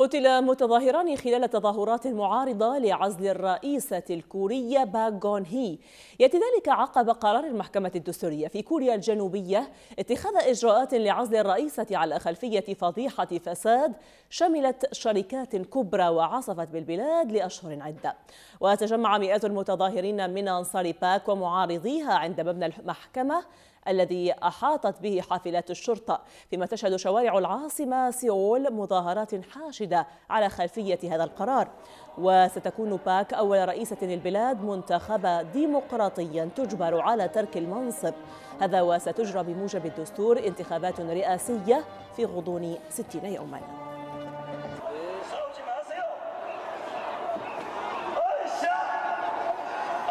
قتل متظاهران خلال تظاهرات معارضة لعزل الرئيسة الكورية باك هي يأتي ذلك عقب قرار المحكمة الدستورية في كوريا الجنوبية اتخاذ إجراءات لعزل الرئيسة على خلفية فضيحة فساد شملت شركات كبرى وعصفت بالبلاد لأشهر عدة وتجمع مئات المتظاهرين من أنصار باك ومعارضيها عند مبنى المحكمة الذي أحاطت به حافلات الشرطة فيما تشهد شوارع العاصمة سيول مظاهرات حاشدة على خلفية هذا القرار وستكون باك أول رئيسة للبلاد منتخبة ديمقراطيا تجبر على ترك المنصب هذا وستجرى بموجب الدستور انتخابات رئاسية في غضون 60 يوماً